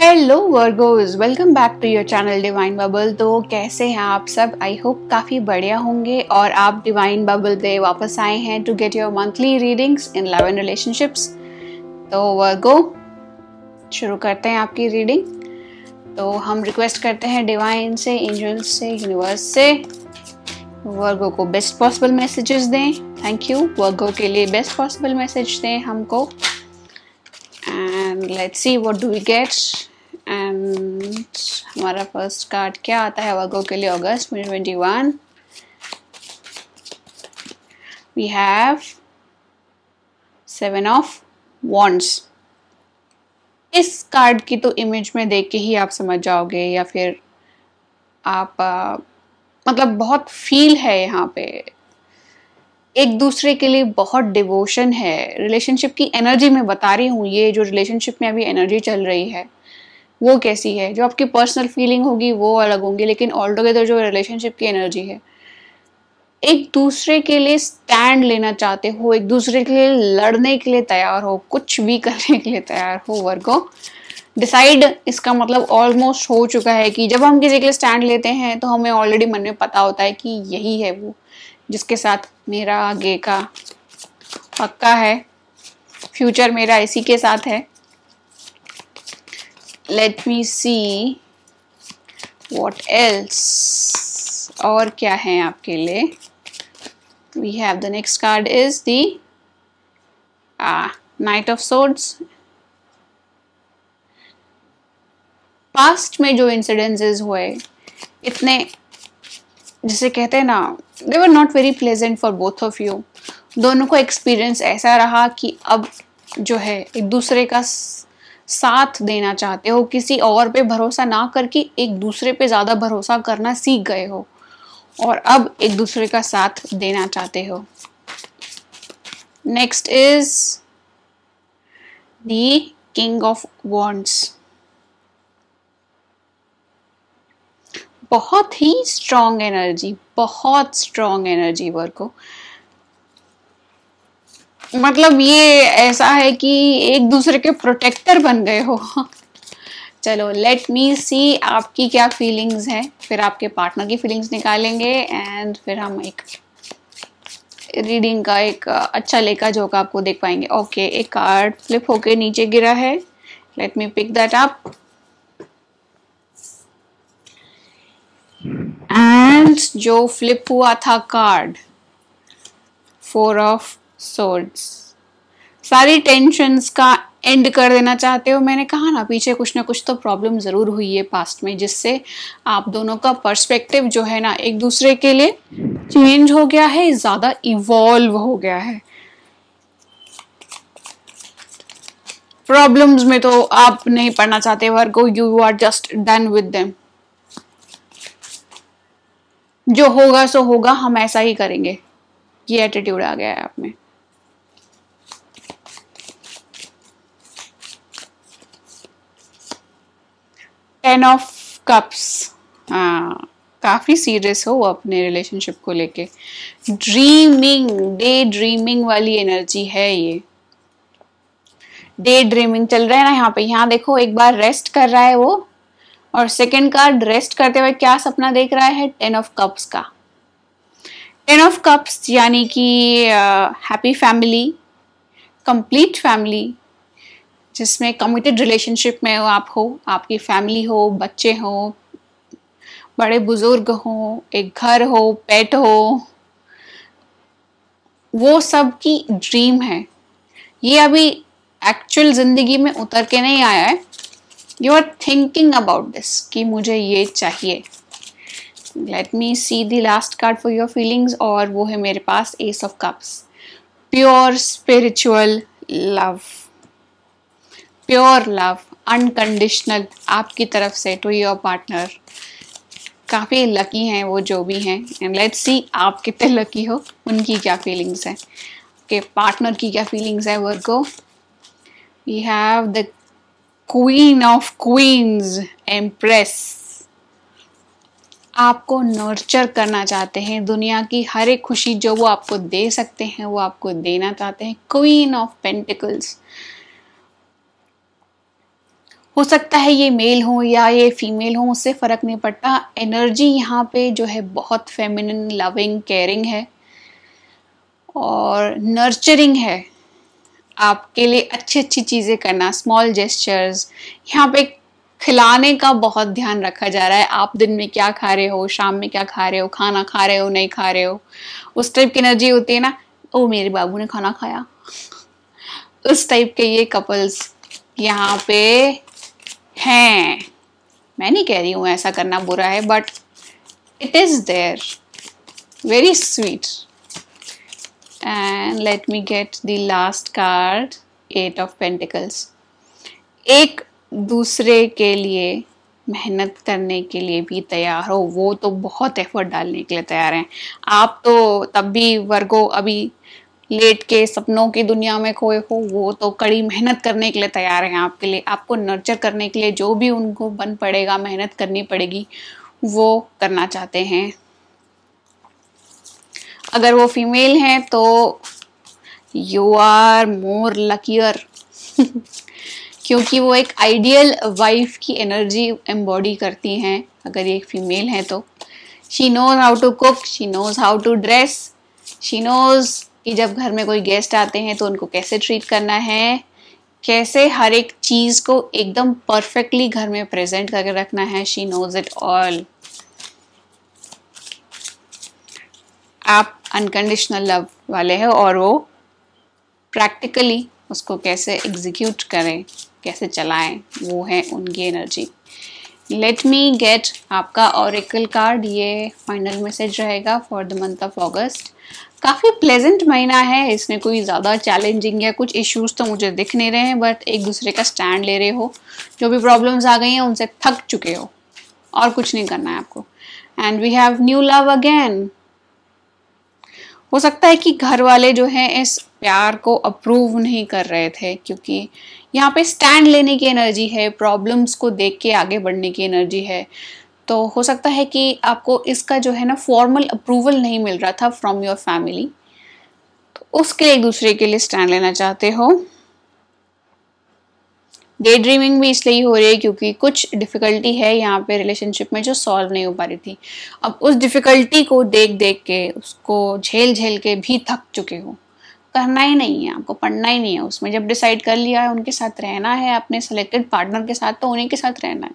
hello Virgos welcome back to your channel divine bubble तो कैसे हैं आप सब आई होप काफ़ी बढ़िया होंगे और आप डिवाइन बबल पे वापस आए हैं to get your monthly readings in love and relationships तो वर्गो शुरू करते हैं आपकी रीडिंग तो हम रिक्वेस्ट करते हैं डिवाइन से एंजल्स से यूनिवर्स से वर्गो को बेस्ट पॉसिबल मैसेजेस दें थैंक यू वर्गो के लिए बेस्ट पॉसिबल मैसेज दें हमको and let's see what do we get and हमारा फर्स्ट कार्ड क्या आता है वर्गो के लिए August twenty one we have seven of wands इस कार्ड की तो इमेज में देख के ही आप समझ जाओगे या फिर आप आ, uh, मतलब बहुत फील है यहाँ पे एक दूसरे के लिए बहुत डिवोशन है रिलेशनशिप की एनर्जी मैं बता रही हूँ ये जो रिलेशनशिप में अभी एनर्जी चल रही है वो कैसी है जो आपकी पर्सनल फीलिंग होगी वो अलग होंगी लेकिन ऑल टुगेदर जो रिलेशनशिप की एनर्जी है एक दूसरे के लिए स्टैंड लेना चाहते हो एक दूसरे के लिए लड़ने के लिए तैयार हो कुछ भी करने के लिए तैयार हो वर्गो डिसाइड इसका मतलब ऑलमोस्ट हो चुका है कि जब हम किसी के लिए स्टैंड लेते हैं तो हमें ऑलरेडी मन में पता होता है कि यही है वो जिसके साथ मेरा आगे का पक्का है फ्यूचर मेरा इसी के साथ है let me see what else और क्या है आपके लिए we have the next card is the knight of swords past में जो इंसिडेंसेस हुए इतने जिसे कहते हैं ना they were not very pleasant for both of you दोनों को एक्सपीरियंस ऐसा रहा कि अब जो है एक दूसरे का साथ देना चाहते हो किसी और पे भरोसा ना करके एक दूसरे पे ज़्यादा भरोसा करना सीख गए हो और अब एक दूसरे का साथ देना चाहते हो next is the king of wands बहुत ही स्ट्रांग एनर्जी बहुत स्ट्रांग एनर्जी वर्को मतलब ये ऐसा है कि एक दूसरे के प्रोटेक्टर बन गए हो चलो लेट मी सी आपकी क्या फीलिंग्स है फिर आपके पार्टनर की फीलिंग्स निकालेंगे एंड फिर हम एक रीडिंग का एक अच्छा लेखा का आपको देख पाएंगे ओके okay, एक कार्ड फ्लिप होके नीचे गिरा है let me pick that up and जो फ्लिप हुआ था कार्ड फोर ऑफ सोर्ड्स सारी टेंशंस का एंड कर देना चाहते हो मैंने कहा ना पीछे कुछ ना कुछ तो प्रॉब्लम ज़रूर हुई है पास्ट में जिससे आप दोनों का पर्सपेक्टिव जो है ना एक दूसरे के लिए चेंज हो गया है ज़्यादा इवॉल्व हो गया है प्रॉब्लम्स में तो आप नहीं पढ़ना चाहते Virgo you are just done with them जो होगा सो होगा हम ऐसा ही करेंगे ये एटीट्यूड आ गया है आप में टेन ऑफ कप्स हाँ काफ़ी सीरियस हो अपने रिलेशनशिप को लेके ड्रीमिंग डे ड्रीमिंग वाली एनर्जी है ये डे ड्रीमिंग चल रहा है ना यहाँ पे यहाँ देखो एक बार रेस्ट कर रहा है वो और सेकेंड कार्ड रेस्ट करते हुए क्या सपना देख रहा है टेन ऑफ कप्स का टेन ऑफ कप्स यानी कि हैप्पी फैमिली कंप्लीट फैमिली जिसमें कमिटेड रिलेशनशिप में हो आप हो आपकी फैमिली हो बच्चे हो बड़े बुजुर्ग हो एक घर हो पेट हो वो सब की ड्रीम है ये अभी एक्चुअल ज़िंदगी में उतर के नहीं आया है you are thinking about this कि मुझे ये चाहिए let me see the last card for your feelings और वो है मेरे पास ace of cups pure spiritual love pure love unconditional आपकी तरफ से टू योर पार्टनर काफ़ी लकी हैं वो जो भी हैं एंड लेट्स सी आप कितने लकी हो उनकी क्या फीलिंग्स हैं के पार्टनर की क्या फीलिंग्स है Virgo we have the queen of queens empress आपको नर्चर करना चाहते हैं दुनिया की हर एक खुशी जो वो आपको दे सकते हैं वो आपको देना चाहते हैं क्वीन ऑफ पेंटिकल्स हो सकता है ये मेल हो या ये फीमेल हो उससे फ़र्क नहीं पड़ता एनर्जी यहाँ पे जो है बहुत फेमिनिन लविंग केयरिंग है और नर्चरिंग है आपके लिए अच्छी अच्छी चीज़ें करना स्मॉल जेस्चर्स यहाँ पे खिलाने का बहुत ध्यान रखा जा रहा है आप दिन में क्या खा रहे हो शाम में क्या खा रहे हो खाना खा रहे हो नहीं खा रहे हो उस टाइप की एनर्जी होती है ना ओ मेरे बाबू ने खाना खाया उस टाइप के ये कपल्स यहाँ पे हैं मैं नहीं कह रही हूँ ऐसा करना बुरा है but it is there very sweet and let me get the last card eight of pentacles एक दूसरे के लिए मेहनत करने के लिए भी तैयार हो वो तो बहुत एफर्ट डालने के लिए तैयार हैं आप तो तब भी वर्गो अभी लेट के सपनों की दुनिया में खोए हो वो तो कड़ी मेहनत करने के लिए तैयार हैं आपके लिए आपको नर्चर करने के लिए जो भी उनको बन पड़ेगा मेहनत करनी पड़ेगी वो करना चाहते हैं अगर वो फीमेल हैं तो यू आर मोर लकीयर क्योंकि वो एक आइडियल वाइफ की एनर्जी एम्बॉडी करती हैं अगर ये एक फीमेल हैं तो she knows how to cook she knows how to dress she knows कि जब घर में कोई गेस्ट आते हैं तो उनको कैसे ट्रीट करना है कैसे हर एक चीज़ को एकदम परफेक्टली घर में प्रेजेंट करके रखना है शी नोज इट ऑल आप अनकंडीशनल लव वाले हैं और वो प्रैक्टिकली उसको कैसे एग्जीक्यूट करें कैसे चलाएं वो है उनकी एनर्जी लेट मी गेट आपका औरिकल कार्ड ये फाइनल मैसेज रहेगा for the month of August काफ़ी प्लेजेंट महीना है इसमें कोई ज़्यादा चैलेंजिंग या कुछ इश्यूज तो मुझे दिख नहीं रहे हैं बट एक दूसरे का स्टैंड ले रहे हो जो भी प्रॉब्लम्स आ गई हैं उनसे थक चुके हो और कुछ नहीं करना है आपको and we have new love again हो सकता है कि घर वाले जो हैं इस प्यार को अप्रूव नहीं कर रहे थे क्योंकि यहाँ पे स्टैंड लेने की एनर्जी है प्रॉब्लम्स को देख के आगे बढ़ने की एनर्जी है तो हो सकता है कि आपको इसका जो है ना फॉर्मल अप्रूवल नहीं मिल रहा था फ्रॉम योर फैमिली तो उसके एक दूसरे के लिए स्टैंड लेना चाहते हो डे ड्रीमिंग भी इसलिए हो रही है क्योंकि कुछ डिफ़िकल्टी है यहाँ पे रिलेशनशिप में जो सॉल्व नहीं हो पा रही थी अब उस डिफ़िकल्टी को देख देख के उसको झेल झेल के भी थक चुके हो करना ही नहीं है आपको पढ़ना ही नहीं है उसमें जब डिसाइड कर लिया है उनके साथ रहना है अपने सेलेक्टेड पार्टनर के साथ तो उन्हीं के साथ रहना है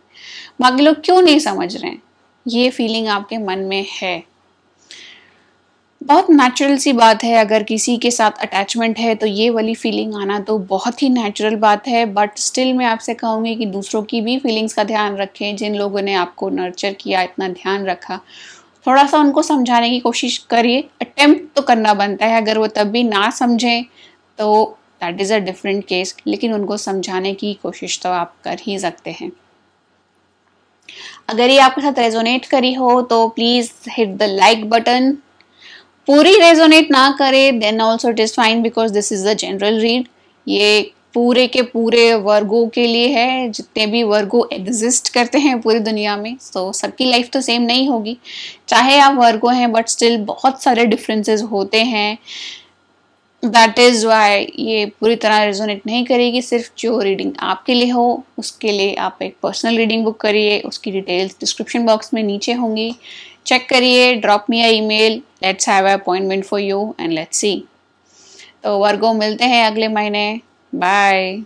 बाकी लोग क्यों नहीं समझ रहे हैं ये फीलिंग आपके मन में है बहुत नेचुरल सी बात है अगर किसी के साथ अटैचमेंट है तो ये वाली फीलिंग आना तो बहुत ही नेचुरल बात है बट स्टिल मैं आपसे कहूँगी कि दूसरों की भी फीलिंग्स का ध्यान रखें जिन लोगों ने आपको नर्चर किया इतना ध्यान रखा थोड़ा सा उनको समझाने की कोशिश करिए अटेम्प्ट तो करना बनता है अगर वो तब भी ना समझें तो that is a different case लेकिन उनको समझाने की कोशिश तो आप कर ही सकते हैं अगर ये आपके साथ रेजोनेट करी हो तो please hit the like button पूरी रेजोनेट ना करे then also it is fine because this is a general read ये पूरे के पूरे वर्गों के लिए है जितने भी वर्गो एग्जिस्ट करते हैं पूरी दुनिया में सो so, सबकी लाइफ तो सेम नहीं होगी चाहे आप वर्गो हैं बट स्टिल बहुत सारे डिफरेंसेस होते हैं दैट इज़ वाई ये पूरी तरह रेजोनेट नहीं करेगी सिर्फ जो रीडिंग आपके लिए हो उसके लिए आप एक पर्सनल रीडिंग बुक करिए उसकी डिटेल्स डिस्क्रिप्शन बॉक्स में नीचे होंगी चेक करिए drop me a mail let's have a appointment for you and let's see तो वर्गो मिलते हैं अगले महीने बाय